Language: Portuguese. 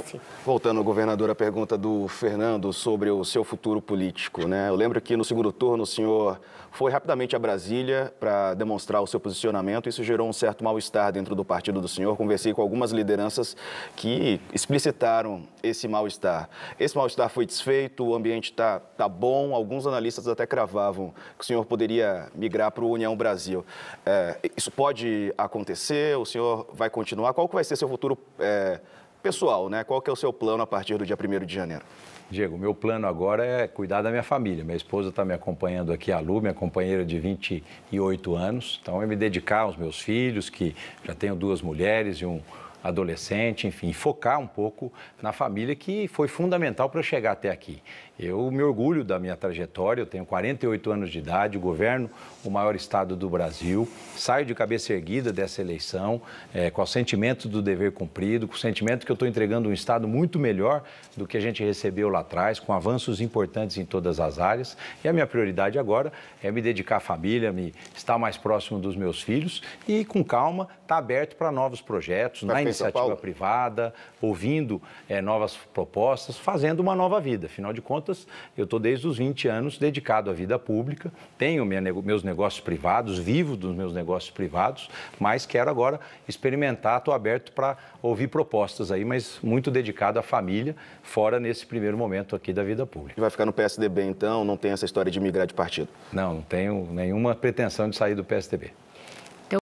Assim. Voltando Voltando, governadora, a pergunta do Fernando sobre o seu futuro político. Né? Eu lembro que no segundo turno o senhor foi rapidamente a Brasília para demonstrar o seu posicionamento. Isso gerou um certo mal-estar dentro do partido do senhor. Conversei com algumas lideranças que explicitaram esse mal-estar. Esse mal-estar foi desfeito, o ambiente está tá bom. Alguns analistas até cravavam que o senhor poderia migrar para o União Brasil. É, isso pode acontecer? O senhor vai continuar? Qual que vai ser seu futuro é, pessoal, né? Qual que é o seu plano a partir do dia 1 de janeiro? Diego, meu plano agora é cuidar da minha família. Minha esposa está me acompanhando aqui, a Lu, minha companheira de 28 anos. Então, é me dedicar aos meus filhos, que já tenho duas mulheres e um, adolescente, enfim, focar um pouco na família que foi fundamental para eu chegar até aqui. Eu me orgulho da minha trajetória, eu tenho 48 anos de idade, governo o maior estado do Brasil, saio de cabeça erguida dessa eleição, é, com o sentimento do dever cumprido, com o sentimento que eu estou entregando um estado muito melhor do que a gente recebeu lá atrás, com avanços importantes em todas as áreas. E a minha prioridade agora é me dedicar à família, me estar mais próximo dos meus filhos e, com calma, estar tá aberto para novos projetos, na iniciativa privada, ouvindo é, novas propostas, fazendo uma nova vida. Afinal de contas, eu estou desde os 20 anos dedicado à vida pública, tenho minha, meus negócios privados, vivo dos meus negócios privados, mas quero agora experimentar, estou aberto para ouvir propostas aí, mas muito dedicado à família, fora nesse primeiro momento aqui da vida pública. E vai ficar no PSDB então, não tem essa história de migrar de partido? Não, não tenho nenhuma pretensão de sair do PSDB.